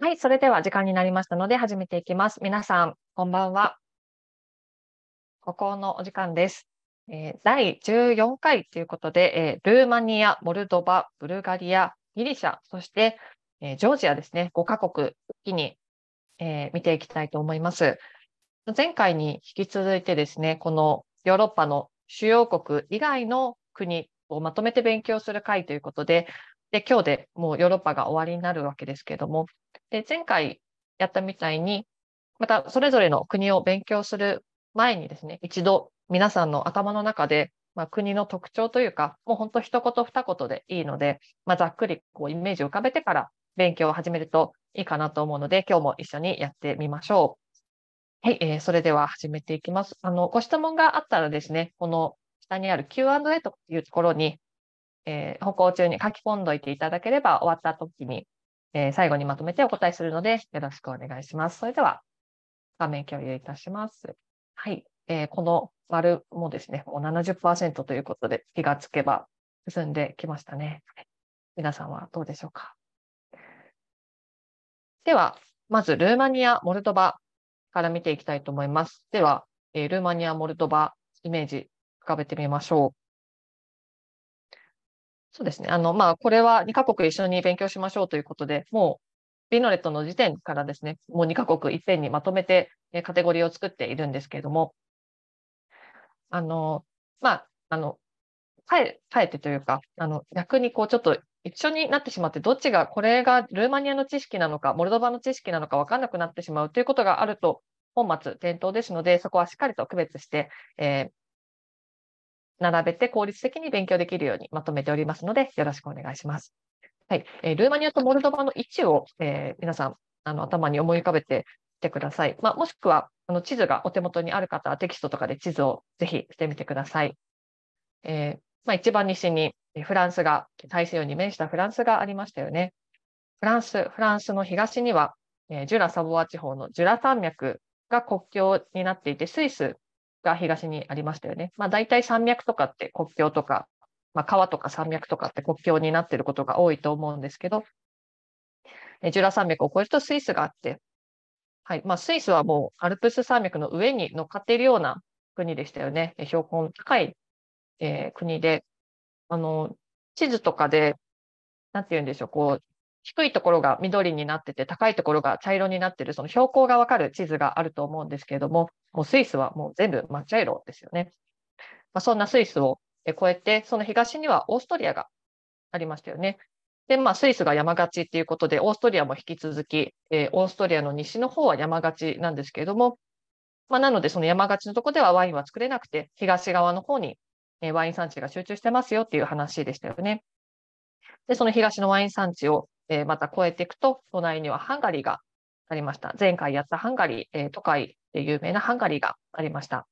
はい、それでは時間になりましたので始めていきます。皆さん、こんばんは。ここのお時間です。えー、第14回ということで、えー、ルーマニア、モルドバ、ブルガリア、ギリシャ、そして、えー、ジョージアですね、5カ国一気に、え見ていきたいと思います。前回に引き続いてですね、このヨーロッパの主要国以外の国をまとめて勉強する会ということで、で、今日でもうヨーロッパが終わりになるわけですけれども、で、前回やったみたいに、またそれぞれの国を勉強する前にですね、一度皆さんの頭の中で、まあ、国の特徴というか、もう本当一言二言でいいので、まあ、ざっくりこうイメージを浮かべてから勉強を始めるといいかなと思うので、今日も一緒にやってみましょう。はい、えー、それでは始めていきます。あの、ご質問があったらですね、この下にある Q&A というところにえー、歩行中に書き込んどいていただければ、終わった時に、えー、最後にまとめてお答えするので、よろしくお願いします。それでは、画面共有いたします。はい。えー、この丸もですね、もう70%ということで、気がつけば進んできましたね。皆さんはどうでしょうか。では、まずルーマニア、モルドバから見ていきたいと思います。では、えー、ルーマニア、モルドバ、イメージ浮かべてみましょう。そうですね。あの、まあ、これは2カ国一緒に勉強しましょうということで、もう、ビノレットの時点からですね、もう2カ国一点にまとめて、カテゴリーを作っているんですけれども、あの、まあ、あの、かえ、かえてというか、あの、逆にこう、ちょっと一緒になってしまって、どっちが、これがルーマニアの知識なのか、モルドバの知識なのか分かんなくなってしまうということがあると、本末転倒ですので、そこはしっかりと区別して、えー、並べて効率的に勉強できるようにまとめておりますので、よろしくお願いします。はいえー、ルーマニアとモルドバの位置を、えー、皆さんあの頭に思い浮かべてみてください。まあ、もしくはあの地図がお手元にある方はテキストとかで地図をぜひしてみてください。えー、まあ、一番西にフランスが大西洋に面したフランスがありましたよね。フランスフランスの東には、えジュラ・サボア地方のジュラ山脈が国境になっていて、スイスが東にありましたよね。まあ、大体山脈とかって国境とか、まあ、川とか山脈とかって国境になっていることが多いと思うんですけど、ジュラ山脈を越えるとスイスがあって、はいまあ、スイスはもうアルプス山脈の上に乗っかっているような国でしたよね。標高の高い、えー、国で、あの、地図とかで、なんて言うんでしょう、こう、低いところが緑になってて、高いところが茶色になってる、その標高がわかる地図があると思うんですけれども、もうスイスはもう全部抹茶色ですよね。まあ、そんなスイスを越えて、その東にはオーストリアがありましたよね。で、まあ、スイスが山勝ちっていうことで、オーストリアも引き続き、えー、オーストリアの西の方は山勝ちなんですけれども、まあ、なので、その山勝ちのとこではワインは作れなくて、東側の方に、えワイン産地が集中してますよっていう話でしたよね。で、その東のワイン産地をえー、また越えていくと、隣にはハンガリーがありました。前回やったハンガリー、えー、都会で有名なハンガリーがありました。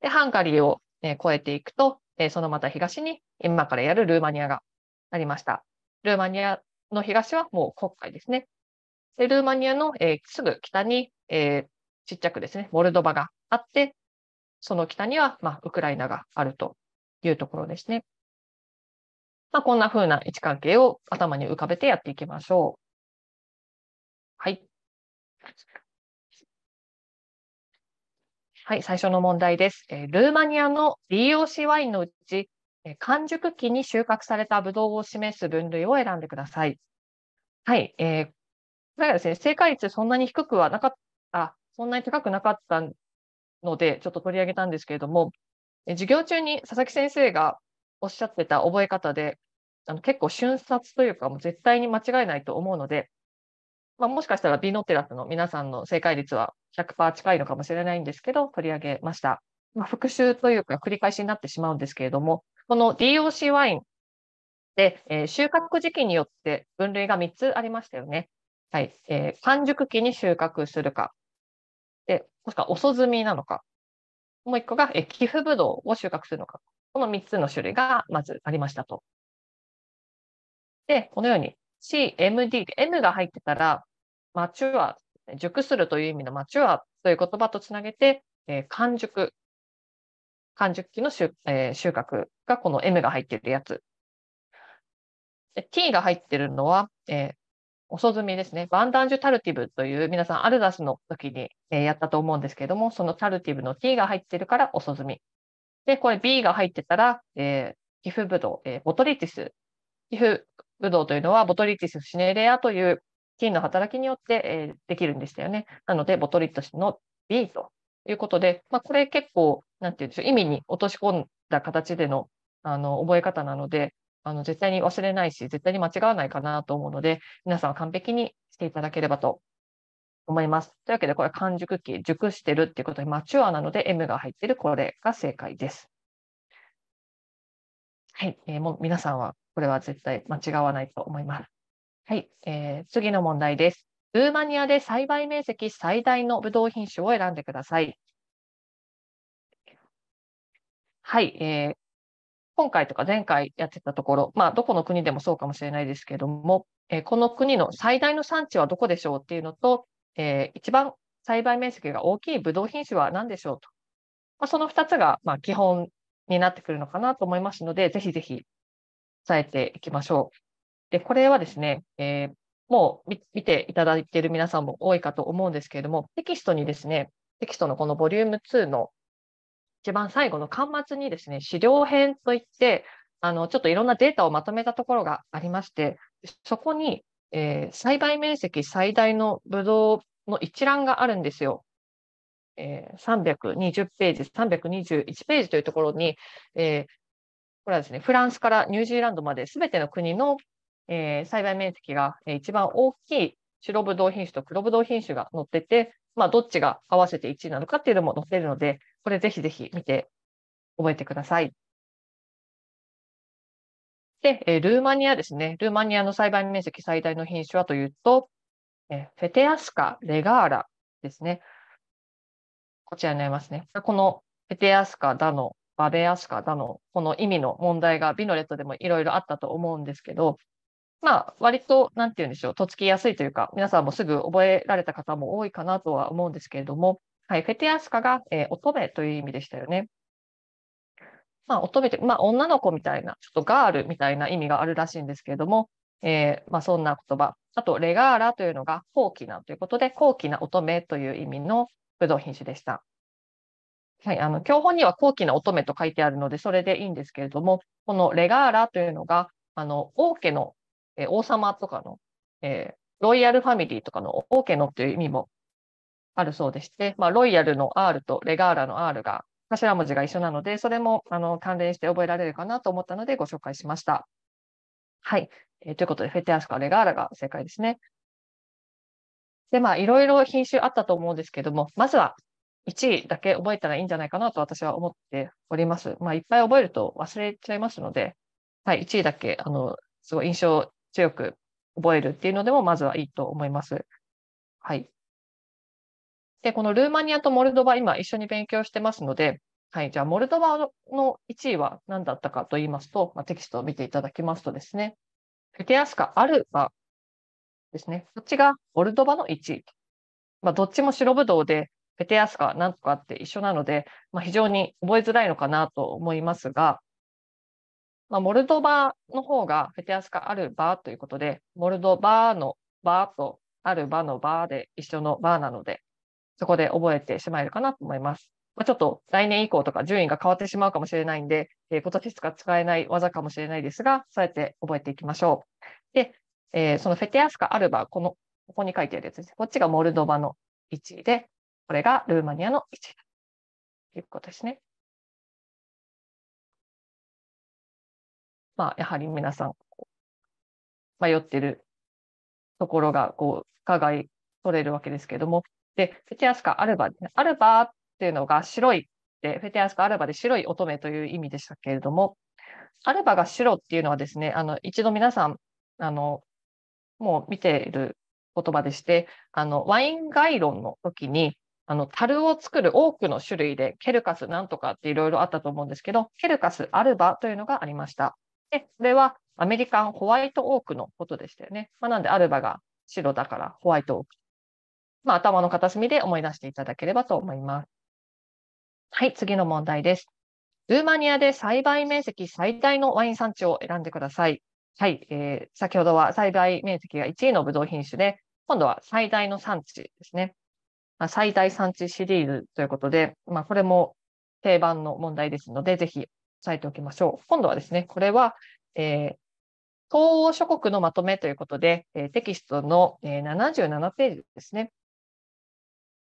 で、ハンガリーを、え越えていくと、えそのまた東に今からやるルーマニアがありました。ルーマニアの東はもう国会ですね。で、ルーマニアの、えすぐ北に、えちっちゃくですね、モルドバがあって、その北には、まあ、ウクライナがあるというところですね。まあ、こんな風な位置関係を頭に浮かべてやっていきましょう。はい。はい、最初の問題です。えー、ルーマニアの DOC ワインのうち、えー、完熟期に収穫されたブドウを示す分類を選んでください。はい、えー、これがですね、正解率そんなに低くはなかった、そんなに高くなかったので、ちょっと取り上げたんですけれども、えー、授業中に佐々木先生がおっしゃってた覚え方で、あの結構瞬殺というか、もう絶対に間違いないと思うので、まあ、もしかしたらビノテラスの皆さんの正解率は100%近いのかもしれないんですけど、取り上げました。まあ、復習というか繰り返しになってしまうんですけれども、この DOC ワインで、えー、収穫時期によって分類が3つありましたよね。はい。えー、完熟期に収穫するか。で、もしくは遅摘みなのか。もう1個が、えー、寄付ぶどうを収穫するのか。この3つの種類がまずありましたと。で、このように CMD、M が入ってたら、マチュア、熟するという意味のマチュアという言葉とつなげて、えー、完熟、完熟期の収,、えー、収穫がこの M が入ってるやつ。T が入ってるのは、えー、遅摘みですね。バンダンジュタルティブという、皆さんアルダスの時に、えー、やったと思うんですけれども、そのタルティブの T が入ってるから遅摘み。で、これ B が入ってたら、えー、皮膚ブドウ、えー、ボトリティス。皮膚ブドウというのはボトリティスシネレアという菌の働きによって、えー、できるんでしたよね。なので、ボトリティスの B ということで、まあ、これ結構、なんていうんでしょう、意味に落とし込んだ形でのあの覚え方なので、あの絶対に忘れないし、絶対に間違わないかなと思うので、皆さんは完璧にしていただければと思います。というわけで、これ完熟期、熟してるっていうことで、マチュアなので M が入ってるこれが正解です。はい、えー、もう皆さんはこれは絶対間違わないと思います。はい、えー、次の問題です。ルーマニアで栽培面積最大のブドウ品種を選んでください。はい、えー、今回とか前回やってたところ、まあ、どこの国でもそうかもしれないですけども、えー、この国の最大の産地はどこでしょうっていうのと、えー、一番栽培面積が大きいブドウ品種は何でしょうと。まあ、その2つが、ま基本になってくるのかなと思いますので、ぜひぜひ伝えていきましょう。で、これはですね、えー、もう見ていただいている皆さんも多いかと思うんですけれども、テキストにですね、テキストのこのボリューム2の一番最後の端末にですね、資料編といって、あのちょっといろんなデータをまとめたところがありまして、そこに、えー、栽培面積最大のブドウの一覧があるんですよ。えー、320ページ、321ページというところに、えー、これはですね、フランスからニュージーランドまで全ての国の、えー、栽培面積が、えー、一番大きい白ぶどう品種と黒ぶどう品種が載ってて、まあ、どっちが合わせて1位なのかっていうのも載ってるので、これぜひぜひ見て覚えてください。で、えー、ルーマニアですね。ルーマニアの栽培面積最大の品種はというと、えー、フェテアスカ・レガーラですね。こちらになりますね。このフェテアスカ・ダのバベアシカだの、この意味の問題がビノレットでもいろいろあったと思うんですけど、まあ、割と、なんて言うんでしょう、とつきやすいというか、皆さんもすぐ覚えられた方も多いかなとは思うんですけれども、はい、フェティアシカが、えー、乙女という意味でしたよね。まあ、乙女って、まあ、女の子みたいな、ちょっとガールみたいな意味があるらしいんですけれども、えー、まあ、そんな言葉。あと、レガーラというのが高貴なということで、高貴な乙女という意味のブドウ品種でした。はい、あの教本には高貴な乙女と書いてあるので、それでいいんですけれども、このレガーラというのが、あの王家の、え王様とかの、えー、ロイヤルファミリーとかの王家のという意味もあるそうでして、まあ、ロイヤルの R とレガーラの R が頭文字が一緒なので、それもあの関連して覚えられるかなと思ったのでご紹介しました。はい。えー、ということで、フェテアスカ・レガーラが正解ですね。で、まあ、いろいろ品種あったと思うんですけども、まずは1位だけ覚えたらいいんじゃないかなと私は思っております。まあ、いっぱい覚えると忘れちゃいますので、はい、1位だけあのすごい印象強く覚えるっていうのでもまずはいいと思います。はい。で、このルーマニアとモルドバ、今一緒に勉強してますので、はい、じゃあモルドバの1位は何だったかと言いますと、まあ、テキストを見ていただきますとですね、フェテアスカ・アルバですね、こっちがモルドバの1位。まあ、どっちも白ぶどうで、ペテアスカなんとかって一緒なので、まあ、非常に覚えづらいのかなと思いますが、まあ、モルドバの方がフェテアスカあるバーということで、モルドバーのバーとあるバのバーで一緒のバーなので、そこで覚えてしまえるかなと思います。まあ、ちょっと来年以降とか順位が変わってしまうかもしれないんで、えー、今年しか使えない技かもしれないですが、そうやって覚えていきましょう。で、えー、そのフェテアスカアルバ、この、ここに書いてあるやつです。こっちがモルドバの1位で、これがルーマニアの1位ということですね。まあ、やはり皆さん、迷ってるところが、こう、伺い取れるわけですけれども、で、フェティアスカ・アルバ、アルバっていうのが白いで、フェティアスカ・アルバで白い乙女という意味でしたけれども、アルバが白っていうのはですね、あの、一度皆さん、あの、もう見ている言葉でして、あの、ワイン概論の時に、あの樽を作る多くの種類でケルカスなんとかっていろいろあったと思うんですけど、ケルカスアルバというのがありました。で、それはアメリカンホワイトオークのことでしたよね。まあ、なんでアルバが白だからホワイトオーク。まあ、頭の片隅で思い出していただければと思います。はい、次の問題です。ルーマニアで栽培面積最大のワイン産地を選んでください。はい、えー、先ほどは栽培面積が1位のブドウ品種で、今度は最大の産地ですね。まあ、最大産地シリーズということで、まあ、これも定番の問題ですので、ぜひ押さえておきましょう。今度はですね、これは、えー、東欧諸国のまとめということで、えー、テキストの、えー、77ページですね。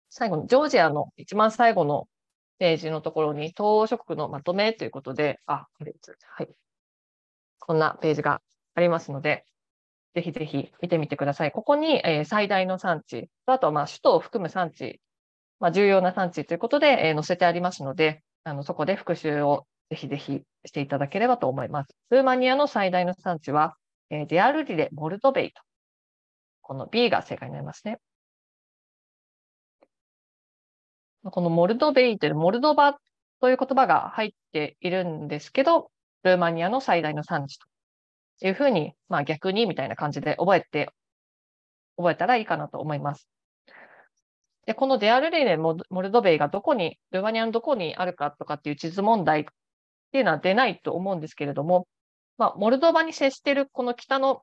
最後の、ジョージアの一番最後のページのところに、東欧諸国のまとめということで、あ、これ、はい。こんなページがありますので、ぜひぜひ見てみてください。ここに、えー、最大の産地、あとまあ首都を含む産地、まあ、重要な産地ということで、えー、載せてありますので、あのそこで復習をぜひぜひしていただければと思います。ルーマニアの最大の産地は、えー、デアルリレ・モルドベイと。この B が正解になりますね。このモルドベイというモルドバという言葉が入っているんですけど、ルーマニアの最大の産地とっていうふうに、まあ、逆にみたいな感じで覚えて、覚えたらいいかなと思います。で、このデアルレイでモルドベイがどこに、ルバニアのどこにあるかとかっていう地図問題っていうのは出ないと思うんですけれども、まあ、モルドバに接しているこの北の、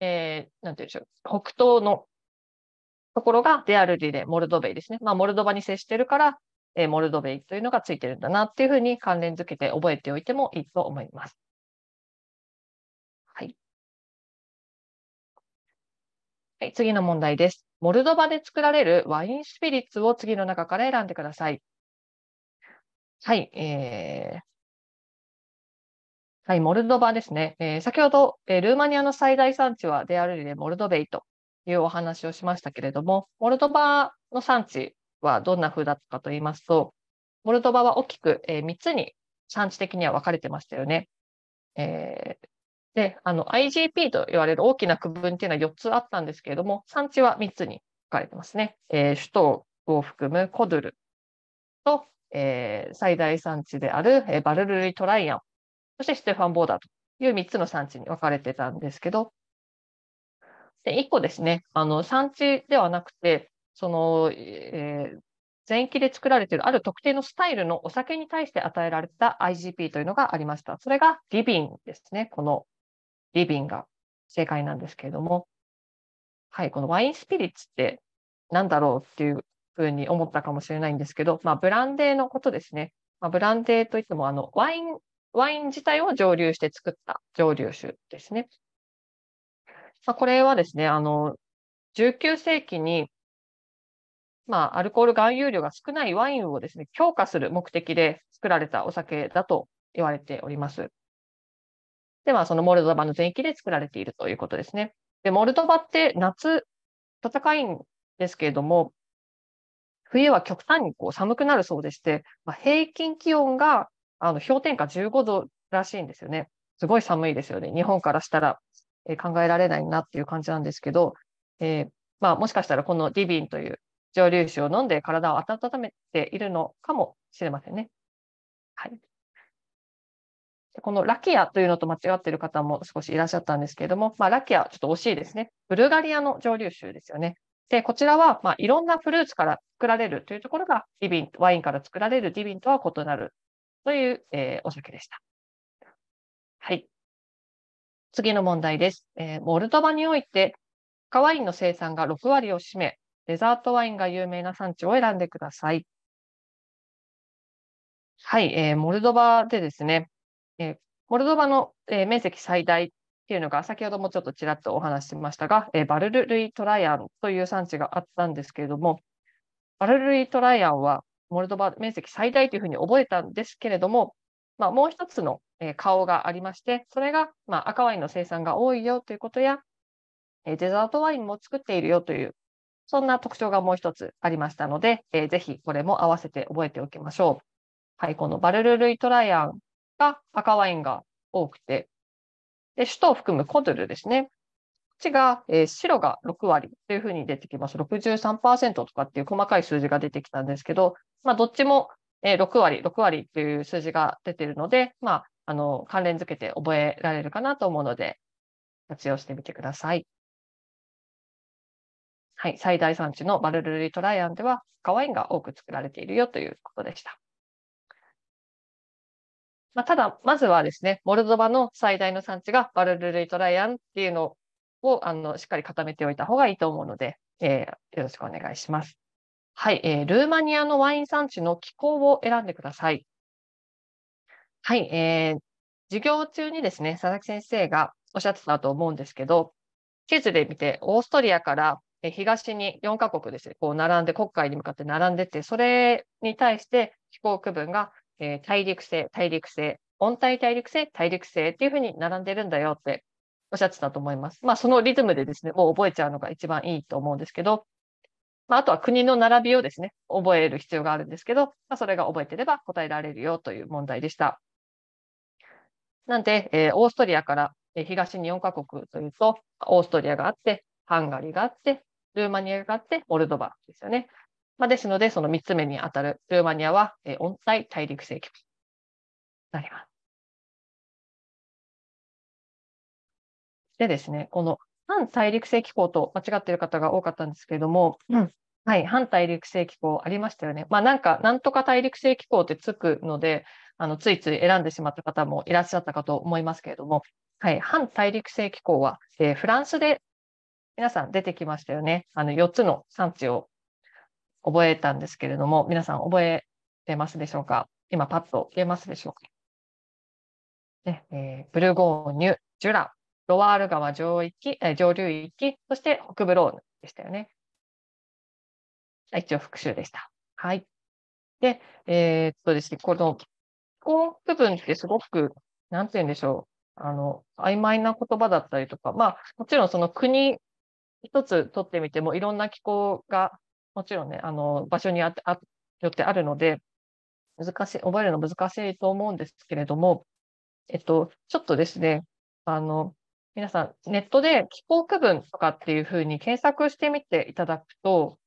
えー、なんていうんでしょう、北東のところがデアルリレ、モルドベイですね。まあ、モルドバに接しているから、えー、モルドベイというのがついてるんだなっていうふうに関連づけて覚えておいてもいいと思います。はい、次の問題です。モルドバで作られるワインスピリッツを次の中から選んでください。はい、えー、はい、モルドバですね。えー、先ほど、えー、ルーマニアの最大産地はデアルリでモルドベイというお話をしましたけれども、モルドバの産地はどんな風だったかと言いますと、モルドバは大きく、えー、3つに産地的には分かれてましたよね。えー、で、あの IGP と言われる大きな区分っていうのは4つあったんですけれども、産地は3つに書かれてますね。えー、首都を含むコドゥルと、えー、最大産地である、えー、バルルリ・トライアン、そしてステファン・ボーダーという3つの産地に分かれてたんですけど、で1個ですね、あの産地ではなくて、その、えー、全域で作られているある特定のスタイルのお酒に対して与えられた IGP というのがありました。それがリビンですね、このリビンが正解なんですけれども、はい、このワインスピリッツって何だろうっていうふうに思ったかもしれないんですけど、まあ、ブランデーのことですね。まあ、ブランデーといってもあのワイン、ワイン自体を蒸留して作った蒸留酒ですね。まあ、これはですね、あの19世紀に、まあ、アルコール含有量が少ないワインをですね、強化する目的で作られたお酒だと言われております。では、そのモルドバの全域で作られているということですね。で、モルドバって夏、暖かいんですけれども、冬は極端にこう寒くなるそうでして、まあ、平均気温があの氷点下15度らしいんですよね。すごい寒いですよね。日本からしたら、えー、考えられないなっていう感じなんですけど、えー、まあ、もしかしたらこのディビンという蒸留酒を飲んで体を温めているのかもしれませんね。はいこのラキアというのと間違っている方も少しいらっしゃったんですけれども、まあ、ラキア、ちょっと惜しいですね。ブルガリアの蒸留酒ですよね。で、こちらは、まあ、いろんなフルーツから作られるというところが、ディビン、ワインから作られるディビンとは異なるという、えー、お酒でした。はい。次の問題です。えー、モルドバにおいて、赤ワインの生産が6割を占め、デザートワインが有名な産地を選んでください。はい、えー、モルドバでですね、えモルドバの、え面積最大っていうのが、先ほどもちょっとちらっとお話ししましたが、えバルルルイ・トライアンという産地があったんですけれども、バルルイ・トライアンはモルドバ面積最大というふうに覚えたんですけれども、まあ、もう一つの、え顔がありまして、それが、ま赤ワインの生産が多いよということや、えデザートワインも作っているよという、そんな特徴がもう一つありましたので、えー、ぜひこれも合わせて覚えておきましょう。はい、このバルルルイ・トライアンが赤ワインが多くて、で首都を含むコドゥルですね。こっちが、えー、白が6割というふうに出てきます。63%とかっていう細かい数字が出てきたんですけど、まあ、どっちも、えー、6割、6割という数字が出ているので、まあ、あの関連づけて覚えられるかなと思うので、活用してみてください。はい、最大産地のバルルリトライアンでは、赤ワインが多く作られているよということでした。まあ、ただ、まずはですね、モルドバの最大の産地がバルルルイトライアンっていうのをあのしっかり固めておいた方がいいと思うので、えー、よろしくお願いします。はい、えー、ルーマニアのワイン産地の気候を選んでください。はい、えー、授業中にですね、佐々木先生がおっしゃってたと思うんですけど、地図で見て、オーストリアから東に4カ国ですね、こう並んで、国会に向かって並んでて、それに対して気候区分がえー、大陸性、大陸性、温帯大陸性、大陸性っていうふうに並んでるんだよっておっしゃってたと思います。まあ、そのリズムでですね、もう覚えちゃうのが一番いいと思うんですけど、まあ、あとは国の並びをですね、覚える必要があるんですけど、まあ、それが覚えてれば答えられるよという問題でした。なんで、えー、オーストリアから東に4カ国というと、オーストリアがあって、ハンガリーがあって、ルーマニアがあって、モルドバですよね。まあ、ですので、その3つ目にあたるルーマニアは、えー、温帯大陸性候となります。でですね、この反大陸性気候と間違っている方が多かったんですけれども、うん、はい、反大陸性気候ありましたよね。まあ、なんか、なんとか大陸性気候ってつくので、あのついつい選んでしまった方もいらっしゃったかと思いますけれども、はい、反大陸性気候は、えー、フランスで皆さん出てきましたよね。あの4つの産地を覚えたんですけれども、皆さん覚えてますでしょうか今パッと消えますでしょうかねえー、ブルゴーニュ、ジュラ、ロワール川上域、えー、上流域、そして北ブローヌでしたよね。一応復習でした。はい。で、えー、っとですね、この気候部分ってすごく、なんて言うんでしょう、あの、曖昧な言葉だったりとか、まあ、もちろんその国一つ取ってみてもいろんな気候がもちろんね、あの場所にああよってあるので、難しい、覚えるの難しいと思うんですけれども、えっと、ちょっとですね、あの、皆さん、ネットで気候区分とかっていうふうに検索してみていただくと、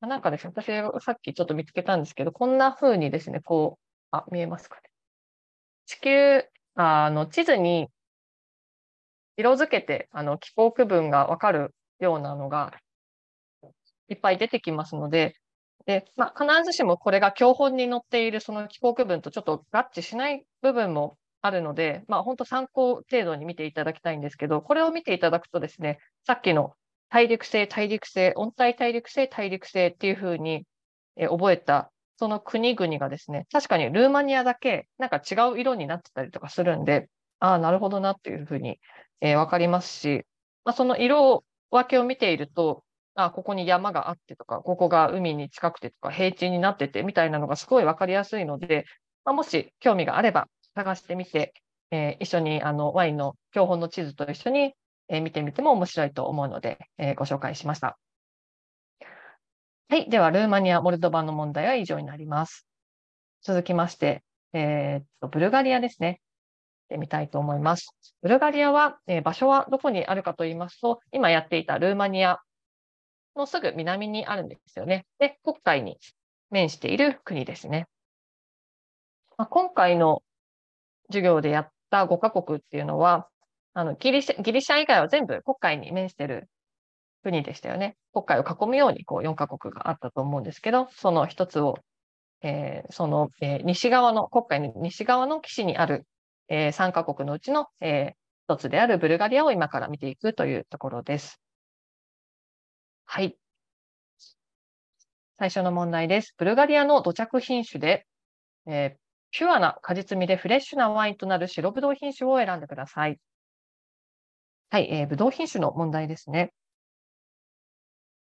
なんかですね、私さっきちょっと見つけたんですけど、こんなふうにですね、こう、あ、見えますかね。地球、あの、地図に色づけて、あの、気候区分がわかるようなのがいっぱい出てきますので、でまあ、必ずしもこれが教本に載っているその気候区分とちょっと合致しない部分もあるので、まあ、本当参考程度に見ていただきたいんですけど、これを見ていただくとですね、さっきの大陸性、大陸性、温帯大陸性、大陸性っていうふうに覚えた、その国々がですね、確かにルーマニアだけなんか違う色になってたりとかするんで、ああ、なるほどなっていうふうに、えー、分かりますし、まあ、その色分けを見ていると、あここに山があってとか、ここが海に近くてとか、平地になっててみたいなのがすごい分かりやすいので、まあ、もし興味があれば探してみて、えー、一緒にあのワインの標本の地図と一緒に、えー、見てみても面白いと思うので、えー、ご紹介しました。はい、ではルーマニア、モルドバの問題は以上になります。続きまして、えー、っとブルガリアですね。てみたいと思います。ブルガリアは、えー、場所はどこにあるかと言いますと、今やっていたルーマニア、のすぐ南にあるんですよね。で、黒海に面している国ですね。まあ、今回の授業でやった5カ国っていうのは、あのギリシャギリシャ以外は全部黒海に面している国でしたよね。黒海を囲むようにこう4カ国があったと思うんですけど、その一つを、えー、その、えー、西側の、黒海の西側の岸にある、えー、3カ国のうちの、えつであるブルガリアを今から見ていくというところです。はい。最初の問題です。ブルガリアの土着品種で、えー、ピュアな果実味でフレッシュなワインとなる白ぶどう品種を選んでください。はい、えー、ぶどう品種の問題ですね。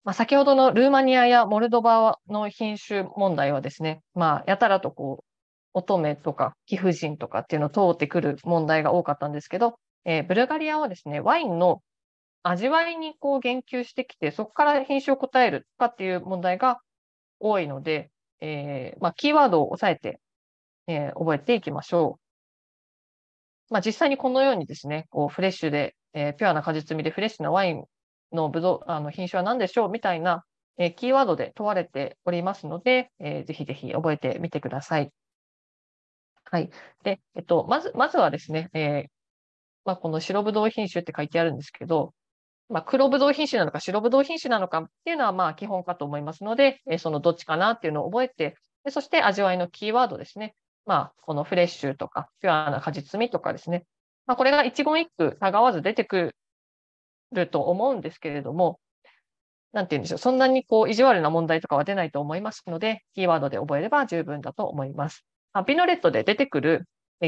まあ、先ほどのルーマニアやモルドバの品種問題はですね、まあ、やたらとこう乙女とか貴婦人とかっていうのを通ってくる問題が多かったんですけど、えー、ブルガリアはですね、ワインの味わいにこう言及してきて、そこから品種を答えるかっていう問題が多いので、えーまあ、キーワードを押さえて、えー、覚えていきましょう。まあ、実際にこのようにですね、こうフレッシュで、えー、ピュアな果実味でフレッシュなワインのブドあの品種は何でしょうみたいな、えー、キーワードで問われておりますので、えー、ぜひぜひ覚えてみてください。はい。で、えっと、まず、まずはですね、えーまあ、この白ぶどう品種って書いてあるんですけど、まあ、黒ぶど品種なのか白ぶど品種なのかっていうのはまあ基本かと思いますので、えそのどっちかなっていうのを覚えて、でそして味わいのキーワードですね。まあ、このフレッシュとか、ピュアな果実味とかですね。まあ、これが一言一句、たがわず出てくると思うんですけれども、なんて言うんでしょう、そんなにこう意地悪な問題とかは出ないと思いますので、キーワードで覚えれば十分だと思います。あビノレットで出てくる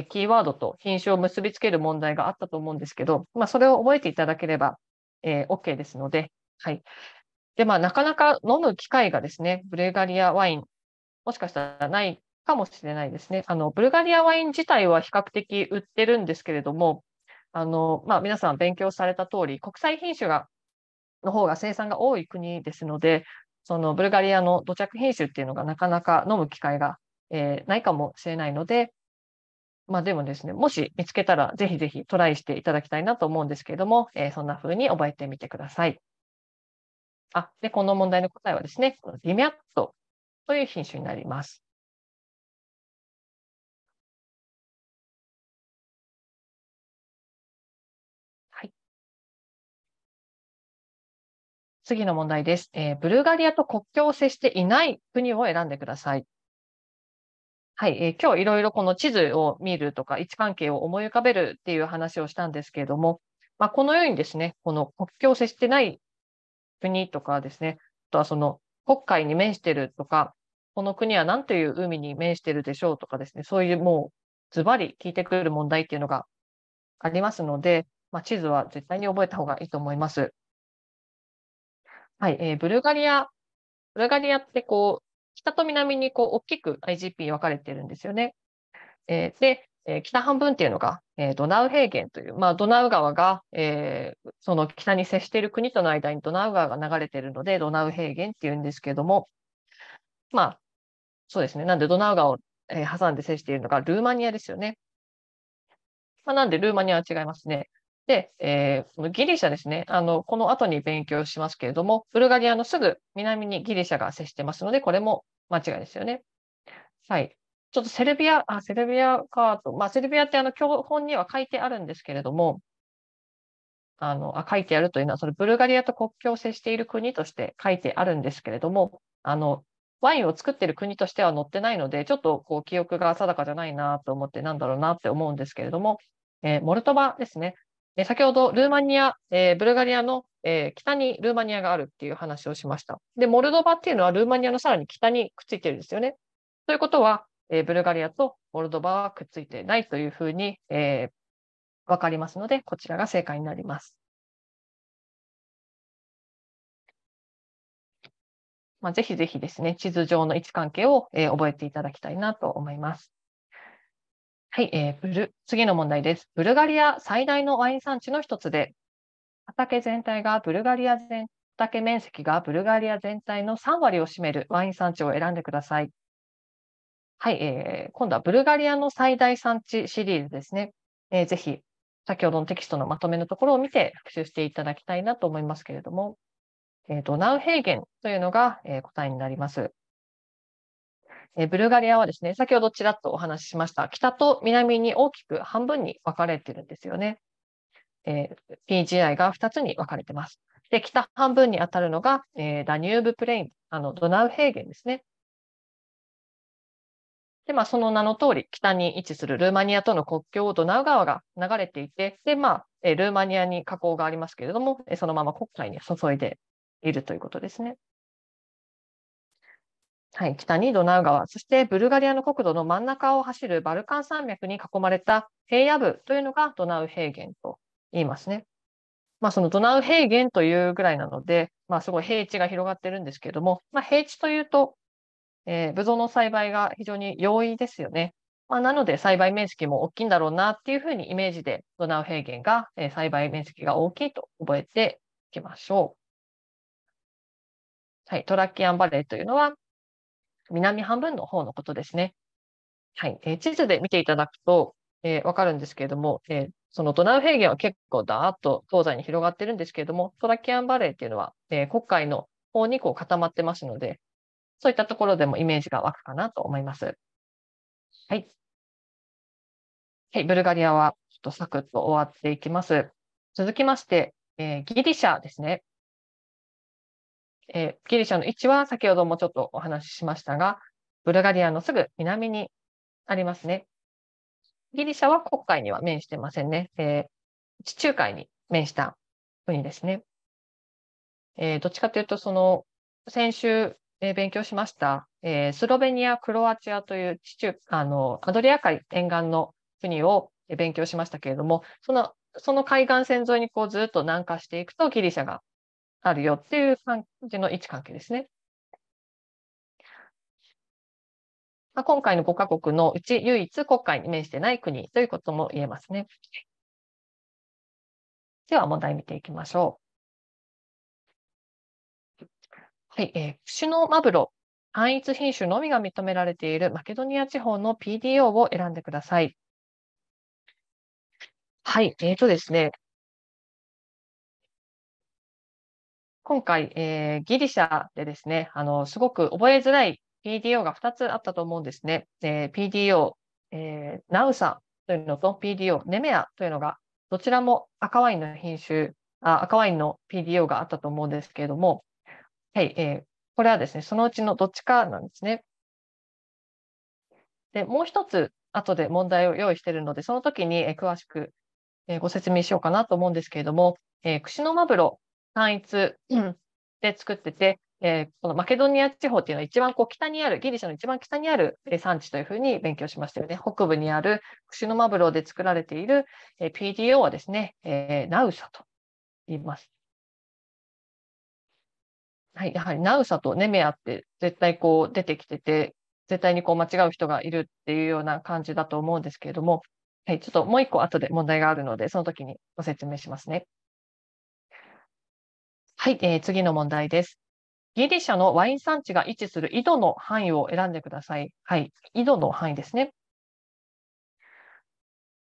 キーワードと品種を結びつける問題があったと思うんですけど、まあ、それを覚えていただければ、えー、OK ですので、はい。で、まあ、なかなか飲む機会がですね、ブルガリアワイン、もしかしたらないかもしれないですね。あの、ブルガリアワイン自体は比較的売ってるんですけれども、あの、まあ、皆さん勉強された通り、国際品種が、の方が生産が多い国ですので、そのブルガリアの土着品種っていうのがなかなか飲む機会が、えー、ないかもしれないので、まあ、でもですね、もし見つけたら、ぜひぜひトライしていただきたいなと思うんですけれども、えー、そんな風に覚えてみてください。あ、で、この問題の答えはですね、このディミャットという品種になります。はい、次の問題です、えー、ブルガリアと国境を接していない国を選んでください。はい、えー、今日いろいろこの地図を見るとか位置関係を思い浮かべるっていう話をしたんですけれども、まあ、このようにですね、この国境を接してない国とかですね、あとはその国海に面してるとか、この国は何という海に面してるでしょうとかですね、そういうもうズバリ聞いてくる問題っていうのがありますので、まあ、地図は絶対に覚えた方がいいと思います。はい、えー、ブルガリア、ブルガリアってこう、北と南にこう大きく IGP 分かれてるんですよね。えー、で、え北半分っていうのが、えドナウ平原という、まあ、ドナウ川が、えー、その北に接している国との間にドナウ川が流れてるのでドナウ平原っていうんですけどもまあそうですねなんでドナウ川を、え挟んで接しているのがルーマニアですよね。まあ、なんでルーマニアは違いますね。で、えー、ギリシャですね、あの、この後に勉強しますけれども、ブルガリアのすぐ南にギリシャが接してますので、これも間違いですよね。はい。ちょっとセルビア、あ、セルビアかと、まあ、セルビアってあの、教本には書いてあるんですけれども、あの、あ書いてあるというのは、それブルガリアと国境を接している国として書いてあるんですけれども、あの、ワインを作っている国としては載ってないので、ちょっとこう記憶が定かじゃないなと思って、なんだろうなって思うんですけれども、えー、モルトバですね。え先ほどルーマニア、えブルガリアの、え北にルーマニアがあるっていう話をしました。で、モルドバっていうのはルーマニアのさらに北にくっついてるんですよね。ということは、えブルガリアとモルドバはくっついてないというふうに、えー、分かりますので、こちらが正解になります。まあ、ぜひぜひですね、地図上の位置関係を、えー、覚えていただきたいなと思います。はい、えー、ブル次の問題です。ブルガリア最大のワイン産地の一つで、畑全体がブルガリア全畑面積がブルガリア全体の3割を占めるワイン産地を選んでください。はい、えー、今度はブルガリアの最大産地シリーズですね。えー、ぜひ、先ほどのテキストのまとめのところを見て復習していただきたいなと思いますけれども、えー、ドナウ平原というのが、えー、答えになります。えブルガリアはですね、先ほどちらっとお話ししました、北と南に大きく半分に分かれてるんですよね。えー、PGI が2つに分かれてます。で、北半分に当たるのが、えー、ダニューブプレイン、あの、ドナウ平原ですね。で、まあ、その名の通り、北に位置するルーマニアとの国境をドナウ川が流れていて、で、まあ、えルーマニアに河口がありますけれども、そのまま国会に注いでいるということですね。はい、北にドナウ川、そしてブルガリアの国土の真ん中を走るバルカン山脈に囲まれた平野部というのがドナウ平原と言いますね。まあ、そのドナウ平原というぐらいなので、まあ、すごい平地が広がってるんですけれども、まあ、平地というと、えー、ブドウの栽培が非常に容易ですよね。まあ、なので栽培面積も大きいんだろうなっていうふうにイメージでドナウ平原が、えー、栽培面積が大きいと覚えていきましょう。はい、トラッキアンバレーというのは南半分の方のことですね。はい。えー、地図で見ていただくと、えー、わかるんですけれども、えー、そのドナウ平原は結構だーっと東西に広がってるんですけれども、トラキアンバレーっていうのは、えー、黒海の方にこう固まってますので、そういったところでもイメージが湧くかなと思います。はい。はい、ブルガリアはちょっとサクッと終わっていきます。続きまして、えー、ギリシャですね。えー、ギリシャの位置は先ほどもちょっとお話ししましたが、ブルガリアのすぐ南にありますね。ギリシャは国会には面してませんね。えー、地中海に面した国ですね。えー、どっちかというと、その、先週、えー、勉強しました、えー、スロベニア、クロアチアという地中、あの、アドリア海沿岸の国を勉強しましたけれども、その、その海岸線沿いにこうずっと南下していくとギリシャがあるよっていう感じの位置関係ですね。まあ、今回の5カ国のうち唯一国会に面していない国ということも言えますね。では問題見ていきましょう。はい、えー、クシュノマブロ、単一品種のみが認められているマケドニア地方の PDO を選んでください。はい、えっ、ー、とですね、今回、えー、ギリシャでですね、あの、すごく覚えづらい PDO が2つあったと思うんですね。えー、PDO、えー、ナウサというのと PDO、ネメアというのが、どちらも赤ワインの品種、あ赤ワインの PDO があったと思うんですけれども、はい、えー、これはですね、そのうちのどっちかなんですね。で、もう一つ、後で問題を用意しているので、その時に、えー、詳しく、えー、ご説明しようかなと思うんですけれども、えー、クシノマブロ単一で作ってて、えー、このマケドニア地方っていうのは一番こう北にある、ギリシャの一番北にある産地というふうに勉強しましたよね。北部にあるクシュノマブロで作られている、え PDO はですね、えー、ナウサと言います。はい、やはりナウサとネメアって絶対こう出てきてて、絶対にこう間違う人がいるっていうような感じだと思うんですけれども、はい、ちょっともう一個後で問題があるので、その時にご説明しますね。はい、えー、次の問題です。ギリシャのワイン産地が位置する井戸の範囲を選んでください。はい、井戸の範囲ですね。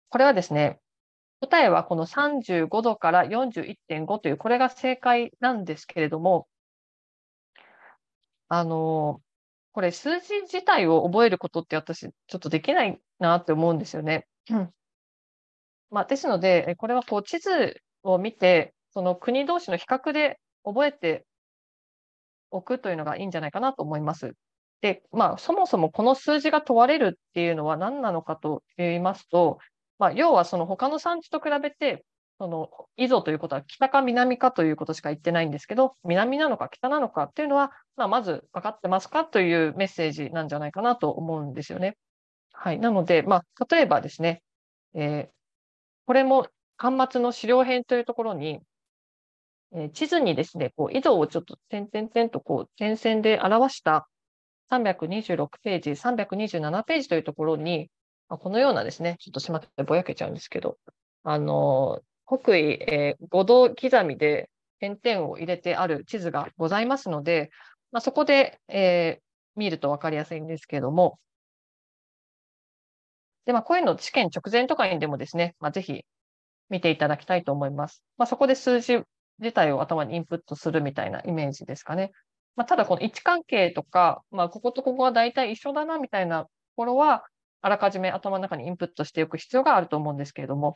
これはですね、答えはこの35度から41.5という、これが正解なんですけれども、あの、これ数字自体を覚えることって私ちょっとできないなって思うんですよね。うん、まあ、ですので、これはこう地図を見て、その国同士の比較で覚えておくというのがいいんじゃないかなと思います。で、まあ、そもそもこの数字が問われるっていうのは何なのかと言いますと、まあ、要はその他の産地と比べて、そのイゾということは北か南かということしか言ってないんですけど、南なのか北なのかっていうのは、まあ、まず分かってますかというメッセージなんじゃないかなと思うんですよね。はい。なので、まあ、例えばですね、えー、これも端末の資料編というところに、え地図にですね、こう、緯度をちょっと点々点とこう、点線で表した326ページ、327ページというところに、まこのようなですね、ちょっとしまってぼやけちゃうんですけど、あの北緯、えー、5度刻みで点々を入れてある地図がございますので、まあ、そこで、えー、見ると分かりやすいんですけども、でまあ、こういうの試験直前とかにでもですね、まあ、ぜひ見ていただきたいと思います。まあ、そこで数字自体を頭にインプットするみたいなイメージですかね。まあ、ただ、この位置関係とか、まあ、こことここは大体一緒だなみたいなところは、あらかじめ頭の中にインプットしておく必要があると思うんですけれども、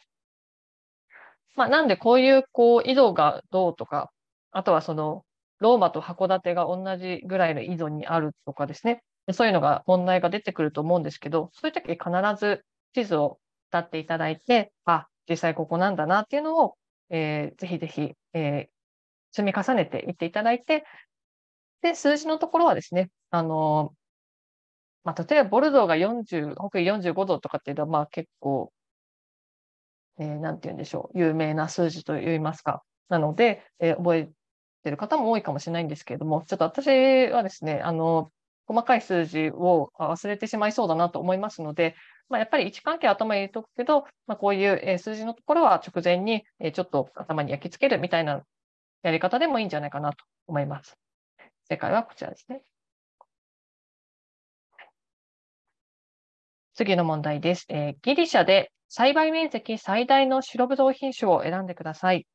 まあ、なんでこういうこう緯度がどうとか、あとはそのローマと函館が同じぐらいの緯度にあるとかですね、そういうのが問題が出てくると思うんですけど、そういう時必ず地図を立っていただいて、あ、実際ここなんだなっていうのを、えー、ぜひぜひえー、積み重ねていっていただいて、で、数字のところはですね、あの、まあ、例えばボルドーが40、北緯45度とかっていうのは、まあ結構、えー、なんて言うんでしょう、有名な数字といいますか。なので、えー、覚えてる方も多いかもしれないんですけれども、ちょっと私はですね、あの、細かい数字を忘れてしまいそうだなと思いますので、まあ、やっぱり位置関係は頭に入れておくけど、まあ、こういう数字のところは直前にちょっと頭に焼き付けるみたいなやり方でもいいんじゃないかなと思います。正解はこちらですね。次の問題です。えー、ギリシャで栽培面積最大の白ブドウ品種を選んでください。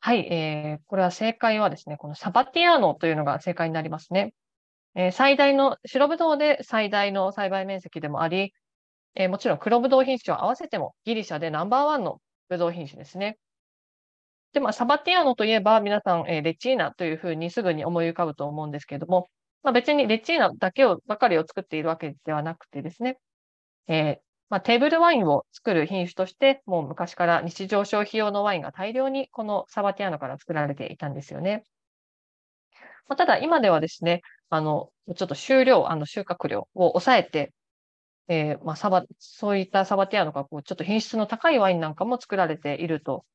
はい、えー、これは正解はですね、このサバティアーノというのが正解になりますね。えー、最大の、白ぶどうで最大の栽培面積でもあり、えー、もちろん黒ぶどう品種を合わせてもギリシャでナンバーワンのぶどう品種ですね。で、まあ、サバティアーノといえば皆さん、えー、レチーナというふうにすぐに思い浮かぶと思うんですけれども、まあ、別にレチーナだけをばかりを作っているわけではなくてですね、えー、まあ、テーブルワインを作る品種として、もう昔から日常消費用のワインが大量にこのサバティアノから作られていたんですよね。まあ、ただ、今ではですね、あの、ちょっと収量、あの収穫量を抑えて、えー、まあ、サバ、そういったサバティアノがこうちょっと品質の高いワインなんかも作られていると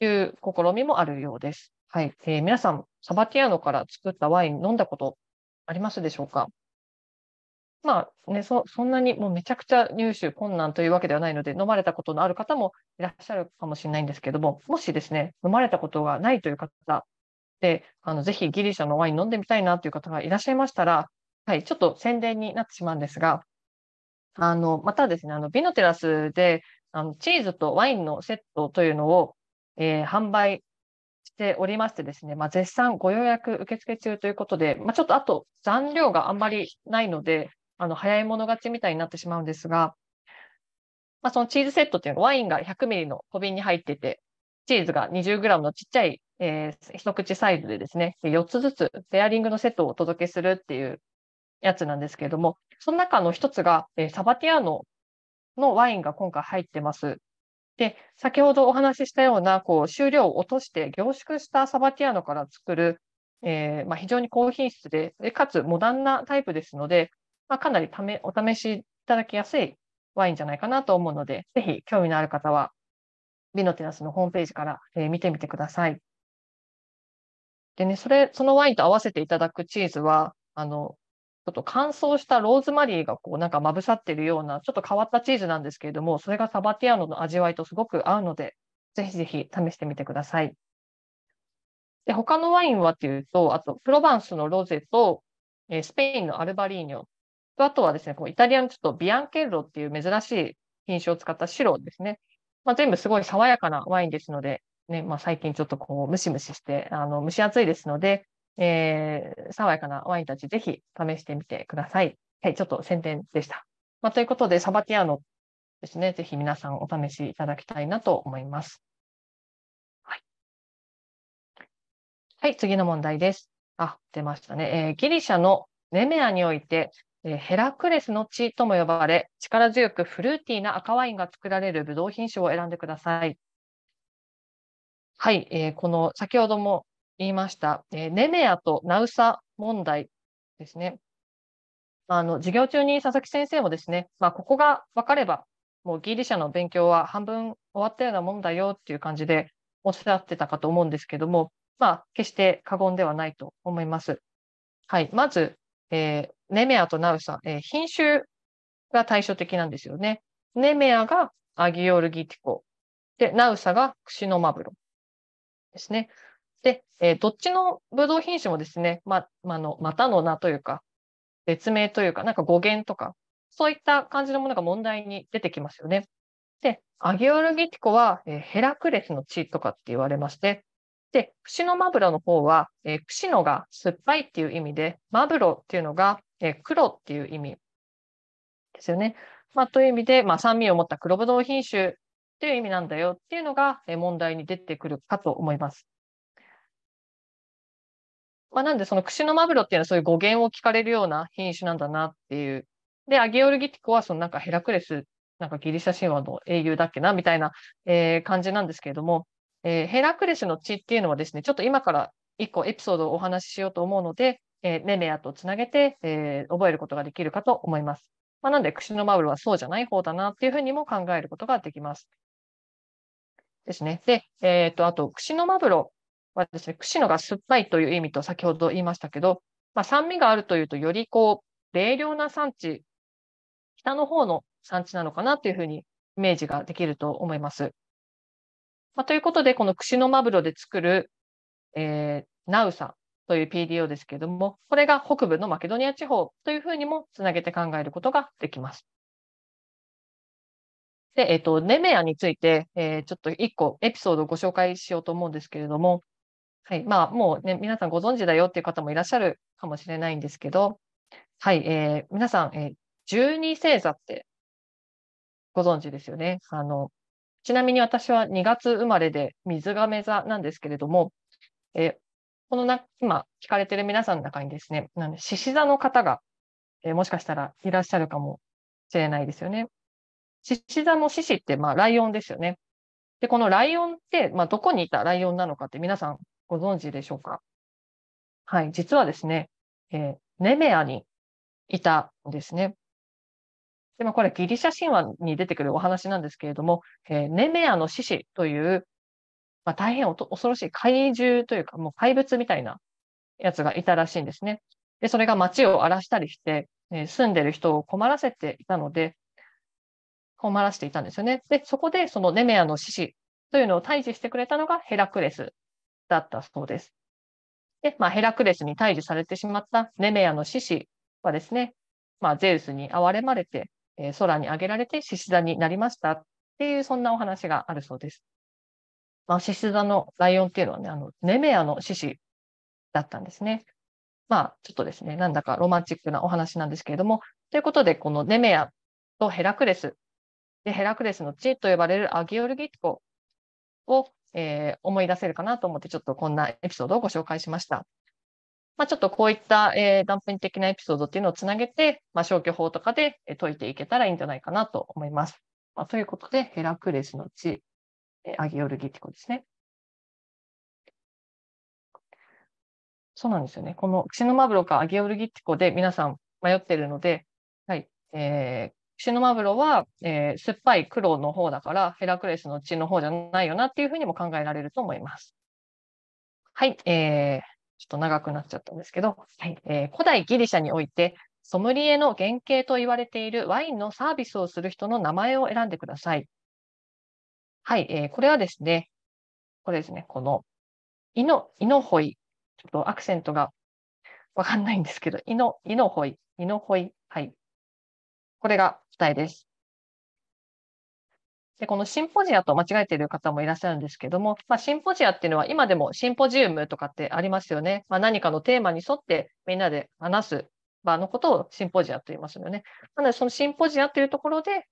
いう試みもあるようです。はい。えー、皆さん、サバティアノから作ったワイン飲んだことありますでしょうかまあね、そそんなにもうめちゃくちゃ入手困難というわけではないので、飲まれたことのある方もいらっしゃるかもしれないんですけども、もしですね、飲まれたことがないという方で、あのぜひギリシャのワイン飲んでみたいなという方がいらっしゃいましたら、はい、ちょっと宣伝になってしまうんですが、あのまたですね、あの美のテラスであのチーズとワインのセットというのを、えー、販売しておりましてですね、まあ、絶賛ご予約受付中ということで、まあ、ちょっとあと残量があんまりないので、あの早い者勝ちみたいになってしまうんですが、まあ、そのチーズセットっていうのはワインが100ミリの小瓶に入ってて、チーズが20グラムのちっちゃい、えー、一口サイズでですね、4つずつペアリングのセットをお届けするっていうやつなんですけれども、その中の一つが、えー、サバティアーノのワインが今回入ってます。で、先ほどお話ししたような、こう、収量を落として凝縮したサバティアーノから作る、えー、まあ、非常に高品質でで、かつモダンなタイプですので、まあ、かなりためお試しいただきやすいワインじゃないかなと思うので、ぜひ興味のある方は、ビノテラスのホームページから、えー、見てみてください。でね、それ、そのワインと合わせていただくチーズは、あの、ちょっと乾燥したローズマリーがこうなんかまぶさってるような、ちょっと変わったチーズなんですけれども、それがサバティアノの味わいとすごく合うので、ぜひぜひ試してみてください。で、他のワインはっていうと、あと、プロバンスのロゼと、えー、スペインのアルバリーニョあとはですね、こうイタリアのちょっとビアンケルロっていう珍しい品種を使った白ですね。まあ、全部すごい爽やかなワインですので、ねまあ、最近ちょっとこうムシムシして、あの蒸し暑いですので、えー、爽やかなワインたち、ぜひ試してみてください。はい、ちょっと宣伝でした。まあ、ということで、サバティアノですね、ぜひ皆さんお試しいただきたいなと思います。はい、はい、次の問題です。あ、出ましたね。えー、ギリシャのネメアにおいて、えヘラクレスの地とも呼ばれ、力強くフルーティーな赤ワインが作られるブドウ品種を選んでください。はい、えー、この先ほども言いました、えー、ネネアとナウサ問題ですね。あの授業中に佐々木先生もですね、まあ、ここが分かれば、もうギリシャの勉強は半分終わったようなもんだよっていう感じでおっしゃってたかと思うんですけども、まあ、決して過言ではないと思います。はい、まず、えー、ネメアとナウサ、えー、品種が対照的なんですよね。ネメアがアギオルギティコ。で、ナウサがクシノマブロですね。で、えー、どっちのブドウ品種もですね、ま、まの、またの名というか、別名というか、なんか語源とか、そういった感じのものが問題に出てきますよね。で、アギオルギティコは、えー、ヘラクレスの血とかって言われまして、で、クシノマブロの方は、えー、クシノが酸っぱいっていう意味で、マブロっていうのがえー、黒っていう意味ですよね。まあ、という意味で、まあ、酸味を持った黒ぶどう品種っていう意味なんだよっていうのが、えー、問題に出てくるかと思います。まあ、なんで、そのシのマブロっていうのはそういう語源を聞かれるような品種なんだなっていう。で、アゲオルギティコはそのなんかヘラクレス、なんかギリシャ神話の英雄だっけなみたいな、えー、感じなんですけれども、えー、ヘラクレスの血っていうのはですね、ちょっと今から一個エピソードをお話ししようと思うので、えー、メメアとつなげて、えー、覚えることができるかと思います。まあ、なので、クシノマウルはそうじゃない方だなっていうふうにも考えることができます。ですね。で、えっ、ー、と、あと、クシノマブロはですね、クシノが酸っぱいという意味と先ほど言いましたけど、まあ、酸味があるというと、よりこう、冷涼な産地、北の方の産地なのかなというふうにイメージができると思います。まあ、ということで、このクシノマブロで作る、えー、ナウサという PDO ですけれども、これが北部のマケドニア地方というふうにもつなげて考えることができます。で、えっ、ー、と、ネメアについて、えー、ちょっと1個エピソードをご紹介しようと思うんですけれども、はい、まあ、もうね、皆さんご存知だよっていう方もいらっしゃるかもしれないんですけど、はい、えー、皆さん、え十二星座ってご存知ですよね。あの、ちなみに私は2月生まれで水亀座なんですけれども、えこのな今聞かれてる皆さんの中にですね、獅子座の方が、えー、もしかしたらいらっしゃるかもしれないですよね。獅子座の獅子って、まあ、ライオンですよね。で、このライオンって、まあ、どこにいたライオンなのかって皆さんご存知でしょうかはい、実はですね、えー、ネメアにいたんですね。でまあ、これギリシャ神話に出てくるお話なんですけれども、えー、ネメアの獅子という、まあ、大変恐ろしい怪獣というか、もう怪物みたいなやつがいたらしいんですね。で、それが街を荒らしたりして、えー、住んでる人を困らせていたので、困らせていたんですよね。で、そこでそのネメアの獅子というのを退治してくれたのがヘラクレスだったそうです。で、まあ、ヘラクレスに退治されてしまったネメアの獅子はですね、まあ、ゼウスに憐れまれて、えー、空に上げられて獅子座になりましたっていう、そんなお話があるそうです。まあ、獅子座のライオンっていうのはね、あの、ネメアの獅子だったんですね。まあ、ちょっとですね、なんだかロマンチックなお話なんですけれども、ということで、このネメアとヘラクレス、でヘラクレスの地と呼ばれるアギオルギッコを、えー、思い出せるかなと思って、ちょっとこんなエピソードをご紹介しました。まあ、ちょっとこういった、えー、断片的なエピソードっていうのをつなげて、まあ、消去法とかで、え解いていけたらいいんじゃないかなと思います。まあ、ということで、ヘラクレスの地えアギオルギティコですね。そうなんですよね。このクシノマブロかアギオルギティコで皆さん迷ってるので、はい。えー、クシノマブロは、えー、酸っぱい黒の方だから、ヘラクレスの血の方じゃないよなっていうふうにも考えられると思います。はい。えー、ちょっと長くなっちゃったんですけど、はいえー、古代ギリシャにおいて、ソムリエの原型と言われているワインのサービスをする人の名前を選んでください。はい、えー、これはですね、これですね、この、イノ、イノホイ、ちょっとアクセントがわかんないんですけど、イノ、イノホイ、イノホイ、はい。これが二重です。で、このシンポジアと間違えている方もいらっしゃるんですけども、まあ、シンポジアっていうのは今でもシンポジウムとかってありますよね。まあ、何かのテーマに沿ってみんなで話す場のことをシンポジアと言いますよね。なので、そのシンポジアというところで、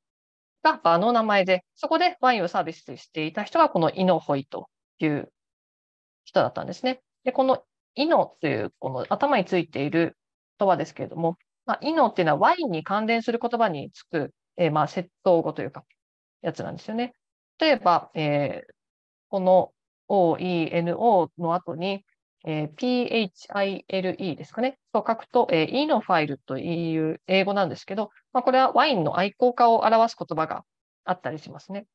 があの名前で、そこでワインをサービスしていた人がこのイノホイという人だったんですね。で、このイノというこの頭についている言葉ですけれども、まあ、イノっていうのはワインに関連する言葉につく、えー、まあ窃盗語というか、やつなんですよね。例えば、えー、この OENO の後に、えー、PHILE ですかね。そう書くと、えー、E のファイルという英語なんですけど、まあ、これはワインの愛好家を表す言葉があったりしますね。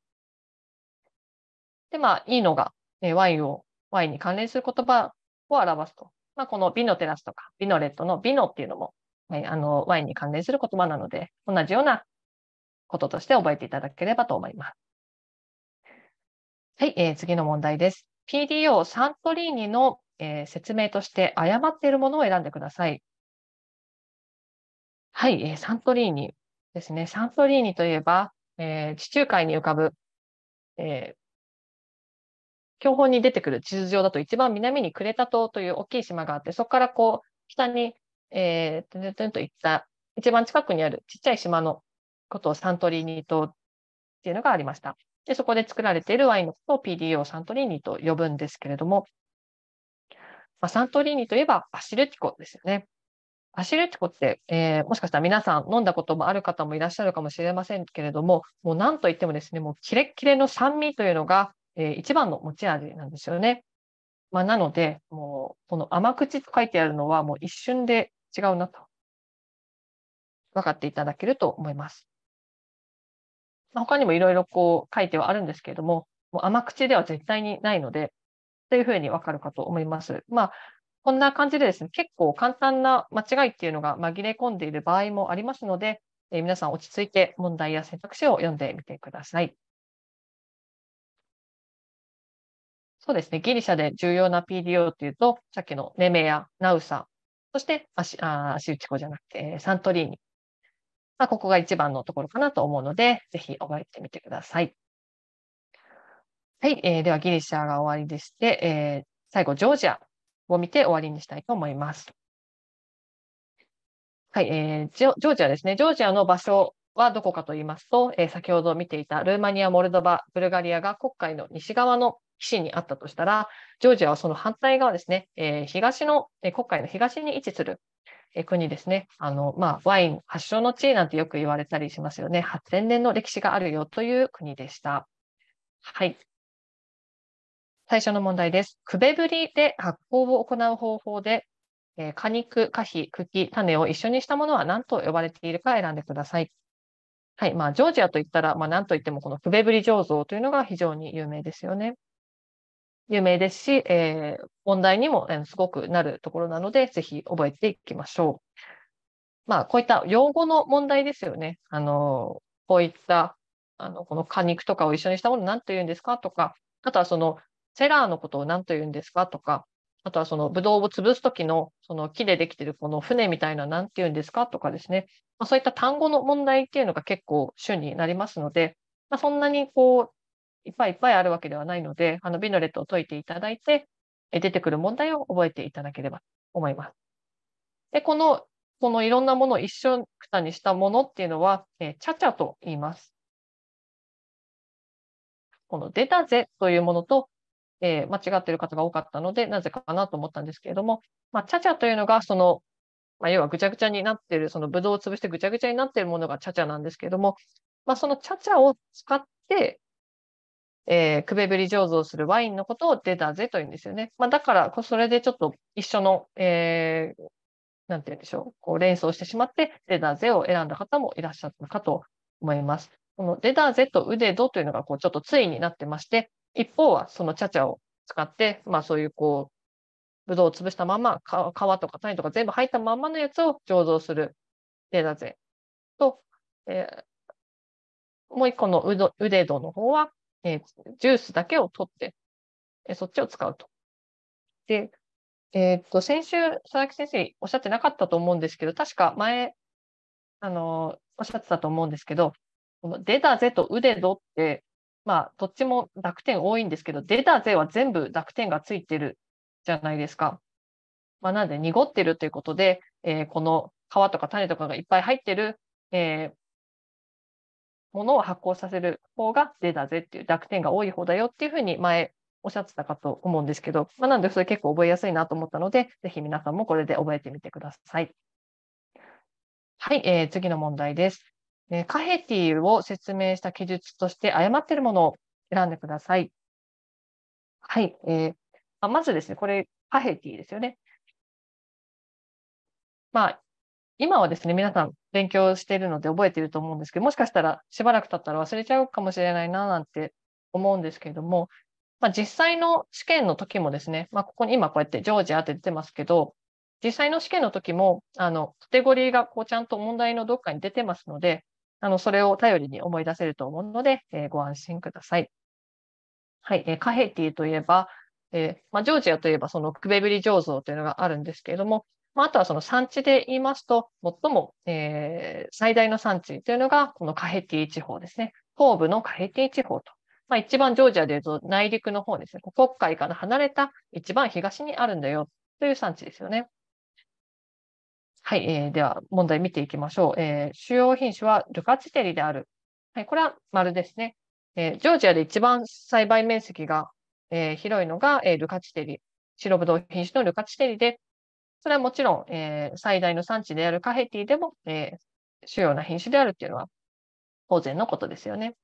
で、まあ、E のが、えー、ワインを、ワインに関連する言葉を表すと。まあ、この美のテラスとか、美のレッドの美のっていうのも、えー、あのワインに関連する言葉なので、同じようなこととして覚えていただければと思います。はい、えー、次の問題です。PDO サントリーニのえー、説明として誤っているものを選んでください。はい、えー、サントリーニですね。サントリーニといえば、えー、地中海に浮かぶ、え標本に出てくる地図上だと一番南にクレタ島という大きい島があって、そこからこう北に、えー、トゥントゥンといった一番近くにあるちっちゃい島のことをサントリーニ島っていうのがありました。で、そこで作られているワインのことを PDO サントリーニと呼ぶんですけれども、まあ、サントリーニといえばアシルティコですよね。アシルティコって、えー、もしかしたら皆さん飲んだこともある方もいらっしゃるかもしれませんけれども、もうんといってもですね、もうキレッキレの酸味というのが、えー、一番の持ち味なんですよね。まあ、なので、もうこの甘口と書いてあるのはもう一瞬で違うなと分かっていただけると思います。まあ、他にもいろいろこう書いてはあるんですけれども、もう甘口では絶対にないので、というふうにわかるかと思います。まあこんな感じでですね、結構簡単な間違いっていうのが紛れ込んでいる場合もありますので、えー、皆さん落ち着いて問題や選択肢を読んでみてください。そうですね、ギリシャで重要な PDO っていうと、さっきのネメやナウサ、そして足あ足打ち子じゃなくて、えー、サントリーニ。まあ、ここが一番のところかなと思うので、ぜひ覚えてみてください。はい、えー、ではギリシャが終わりでして、えー、最後、ジョージアを見て終わりにしたいと思います。はい、えー、ジョージアですね。ジョージアの場所はどこかと言いますと、えー、先ほど見ていたルーマニア、モルドバ、ブルガリアが黒海の西側の岸にあったとしたら、ジョージアはその反対側ですね、えー、東の、えー、黒海の東に位置する国ですね。あの、まあ、ワイン発祥の地なんてよく言われたりしますよね。8000年の歴史があるよという国でした。はい。最初の問題です。くべぶりで発酵を行う方法で、えー、果肉、果皮、茎、種を一緒にしたものは何と呼ばれているか選んでください。はいまあ、ジョージアといったら、まあ、何といってもこのくべぶり醸造というのが非常に有名ですよね。有名ですし、えー、問題にも、えすごくなるところなので、ぜひ覚えていきましょう。まあ、こういった用語の問題ですよね。あのこういったあのこの果肉とかを一緒にしたもの何と言うんですかとか、あとはそのセラーのことを何と言うんですかとか、あとはそのブドウを潰すきのその木でできてるこの船みたいな何て言うんですかとかですね、まあ、そういった単語の問題っていうのが結構主になりますので、まあ、そんなにこういっぱいいっぱいあるわけではないので、あのビノレットを解いていただいて、出てくる問題を覚えていただければと思います。で、この、このいろんなものを一緒くたにしたものっていうのは、えチャチャと言います。この出たぜというものと、えー、間違ってる方が多かったので、なぜかなと思ったんですけれども、まあ、チャチャというのが、その、まあ、要はぐちゃぐちゃになっている、そのブドウを潰してぐちゃぐちゃになっているものがチャチャなんですけれども、まあ、そのチャチャを使って、えー、クベブリ醸造するワインのことを出たぜというんですよね。まあ、だから、それでちょっと一緒の、えー、なんて言うんでしょう、こう連想してしまって、出たぜを選んだ方もいらっしゃったかと思います。このデダゼとウデドというのがこうちょっと対になってまして、一方はその茶々を使って、まあそういうこう、ぶどうを潰したまま、皮とか種とか全部入ったままのやつを醸造するデだぜ。と、えー、もう一個のうど腕デの方は、えー、ジュースだけを取って、えー、そっちを使うと。で、えー、っと、先週、佐々木先生おっしゃってなかったと思うんですけど、確か前、あのー、おっしゃってたと思うんですけど、このデだぜと腕デって、まあ、どっちも濁点多いんですけど、出た税は全部濁点がついてるじゃないですか。まあ、なんで、濁ってるということで、えー、この皮とか種とかがいっぱい入ってる、えー、ものを発酵させる方が出たぜっていう濁点が多い方だよっていうふうに前おっしゃってたかと思うんですけど、まあ、なんでそれ結構覚えやすいなと思ったので、ぜひ皆さんもこれで覚えてみてください。はい、えー、次の問題です。えカヘティを説明した記述として誤っているものを選んでください。はい。えー、まずですね、これ、カヘティですよね。まあ、今はですね、皆さん勉強しているので覚えていると思うんですけど、もしかしたらしばらく経ったら忘れちゃうかもしれないななんて思うんですけれども、まあ、実際の試験の時もですね、まあ、ここに今こうやって常時当ててますけど、実際の試験の時も、あの、カテゴリーがこうちゃんと問題のどっかに出てますので、あの、それを頼りに思い出せると思うので、えー、ご安心ください。はい、えー、カヘティといえば、えー、まあ、ジョージアといえばそのクベブリ醸造というのがあるんですけれども、まあ、あとはその産地で言いますと、最も、えー、最大の産地というのが、このカヘティ地方ですね。東部のカヘティ地方と。まあ、一番ジョージアで言うと内陸の方ですね。黒海から離れた一番東にあるんだよという産地ですよね。はい、えー、では問題見ていきましょう。えー、主要品種はルカチテリである。はい、これは丸ですね。えー、ジョージアで一番栽培面積が、えー、広いのが、えー、ルカチテリ。白ぶどう品種のルカチテリで、それはもちろん、えー、最大の産地であるカヘティでも、えー、主要な品種であるっていうのは当然のことですよね。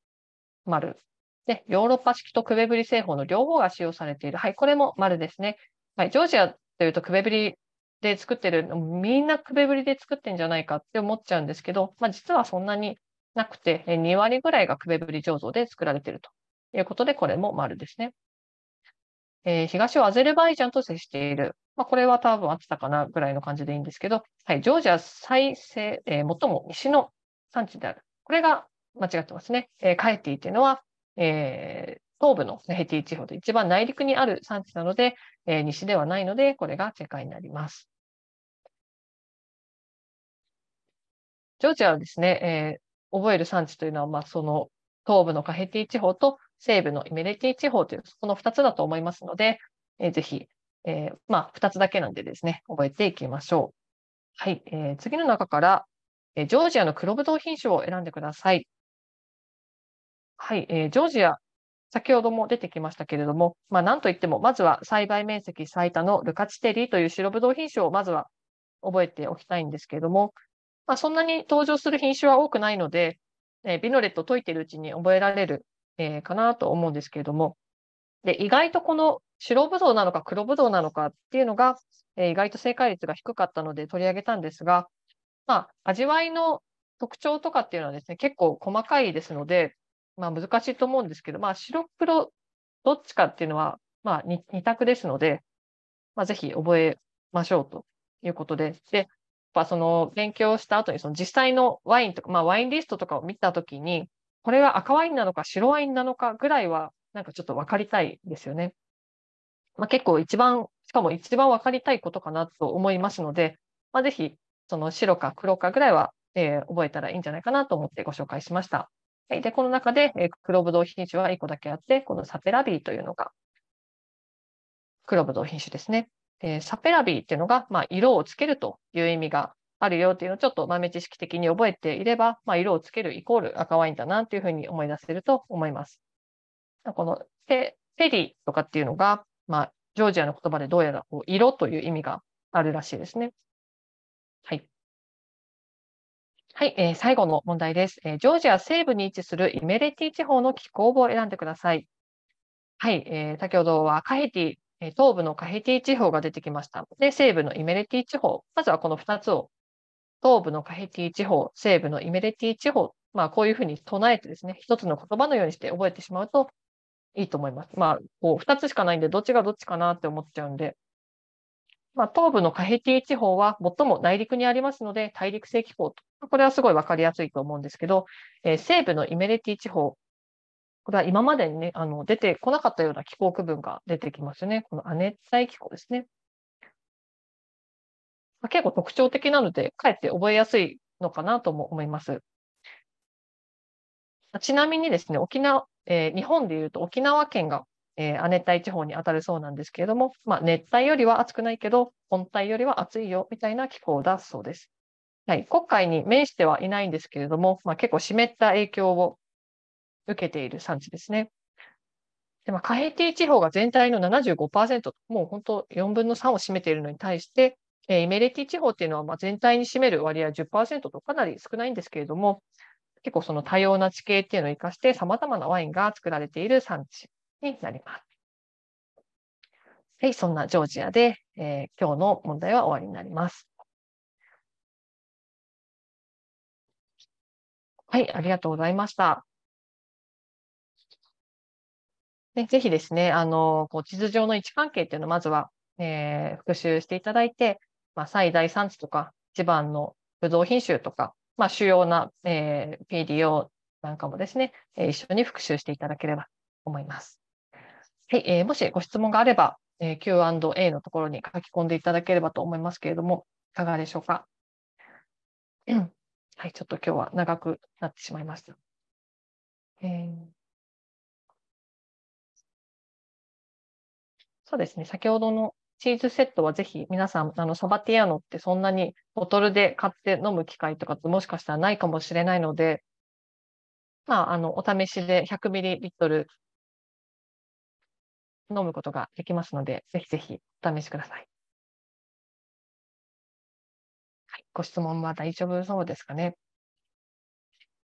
丸。で、ヨーロッパ式とクベブリ製法の両方が使用されている。はい、これも丸ですね。はい、ジョージアというとクベブリで作ってるみんなくべぶりで作ってんじゃないかって思っちゃうんですけど、まあ、実はそんなになくて2割ぐらいがくべぶり醸造で作られてるということでこれも丸ですね。えー、東をアゼルバイジャンと接している。まあ、これは多分暑ってたかなぐらいの感じでいいんですけど、はい、ジョージア最西、えー、最も西の産地である。これが間違ってますね。えー、カエティというのは、え東部のヘティ地方で一番内陸にある産地なので、えー、西ではないので、これが世界になります。ジョージアはですね、えー、覚える産地というのは、まあ、その東部のカヘティ地方と西部のイメレティ地方という、この2つだと思いますので、えー、ぜひ、えー、まあ、2つだけなんでですね、覚えていきましょう。はい、えー、次の中から、えジョージアの黒葡萄品種を選んでください。はい、えジョージア先ほども出てきましたけれども、まあ、なんといっても、まずは栽培面積最多のルカチテリーという白ぶどう品種をまずは覚えておきたいんですけれども、まあ、そんなに登場する品種は多くないので、えー、ビノレット解いてるうちに覚えられる、えー、かなと思うんですけれども、で意外とこの白ぶどうなのか黒ぶどうなのかっていうのが、えー、意外と正解率が低かったので取り上げたんですが、まあ、味わいの特徴とかっていうのはですね、結構細かいですので、まあ、難しいと思うんですけど、まあ、白黒どっちかっていうのは、まあ2、択ですので、まあ、ぜひ覚えましょうということで、で、やっぱその勉強した後にその実際のワインとか、まあ、ワインリストとかを見たときに、これは赤ワインなのか白ワインなのかぐらいは、なんかちょっと分かりたいですよね。まあ、結構一番、しかも一番分かりたいことかなと思いますので、まあ、ぜひ、その白か黒かぐらいは、えー、覚えたらいいんじゃないかなと思ってご紹介しました。はい、でこの中で、えー、黒ぶどう品種は1個だけあって、このサペラビーというのが黒ぶどう品種ですね。えサペラビーっていうのが、まあ、色をつけるという意味があるよっていうのをちょっと豆知識的に覚えていれば、まあ、色をつけるイコール赤ワインだなっていうふうに思い出せると思います。このペペリーとかっていうのが、まあ、ジョージアの言葉でどうやらこう色という意味があるらしいですね。はい。はい、えー、最後の問題です、えー、ジョージア西部に位置するイメレティ地方の気候を選んでください。はい、えー、先ほどはカヘティ、え東部のカヘティ地方が出てきました。で、西部のイメレティ地方、まずはこの2つを、東部のカヘティ地方、西部のイメレティ地方、まあ、こういうふうに唱えてですね、1つの言葉のようにして覚えてしまうといいと思います。まあ、こう2つしかないんで、どっちがどっちかなって思っちゃうんで。まあ、東部のカヘティ地方は最も内陸にありますので、大陸性気候とこれはすごい分かりやすいと思うんですけど、えー、西部のイメレティ地方、これは今までに、ね、あの出てこなかったような気候区分が出てきますよね。この亜熱帯気候ですね。まあ、結構特徴的なので、かえって覚えやすいのかなとも思います。ちなみにですね、沖縄、えー、日本でいうと沖縄県が、え亜熱帯地方に当たるそうなんですけれども、まあ、熱帯よりは暑くないけど、温帯よりは暑いよみたいな気候だそうです。はい、国会に面してはいないんですけれども、まあ、結構湿った影響を受けている産地ですね。でまあ、カヘティ地方が全体の75%、もう本当4分の3を占めているのに対して、えー、イメレティ地方っていうのはま全体に占める割合10%とかなり少ないんですけれども、結構その多様な地形っていうのを生かして、さまざまなワインが作られている産地になります。はい、そんなジョージアで、えー、今日の問題は終わりになります。はい、ありがとうございました。ね、ぜひですね、あの、こう地図上の位置関係っていうのをまずは、えー、復習していただいて、まあ、最大産地とか、一番のブドウ品種とか、まあ、主要な、えー、PDO なんかもですね、えー、一緒に復習していただければと思います。はい、えー、もしご質問があれば、えー、Q&A のところに書き込んでいただければと思いますけれども、いかがでしょうか。はい、ちょっと今日は長くなってしまいました。えー、そうですね、先ほどのチーズセットはぜひ皆さん、あのサバティアノってそんなにボトルで買って飲む機会とかもしかしたらないかもしれないので、まあ、あのお試しで100ミリリットル飲むことができますので、ぜひぜひお試しください。ご質問は大丈夫そうですかね。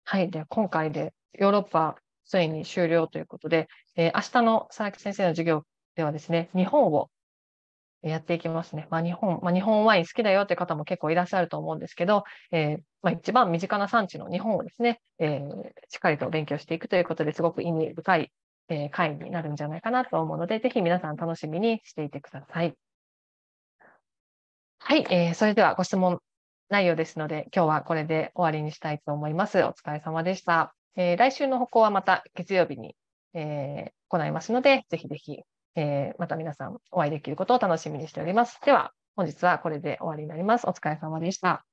はい。では、今回でヨーロッパ、ついに終了ということで、えー、明日の佐々木先生の授業ではですね、日本をやっていきますね。まあ、日本、まあ、日本ワイン好きだよという方も結構いらっしゃると思うんですけど、えー、まあ、一番身近な産地の日本をですね、えー、しっかりと勉強していくということですごく意味深い、えー、会になるんじゃないかなと思うので、ぜひ皆さん楽しみにしていてください。はい、えー、それではご質問内容ですので、今日はこれで終わりにしたいと思います。お疲れ様でした。えー、来週の歩行はまた月曜日に、えー、行いますので、ぜひぜひ、えー、また皆さんお会いできることを楽しみにしております。では、本日はこれで終わりになります。お疲れ様でした。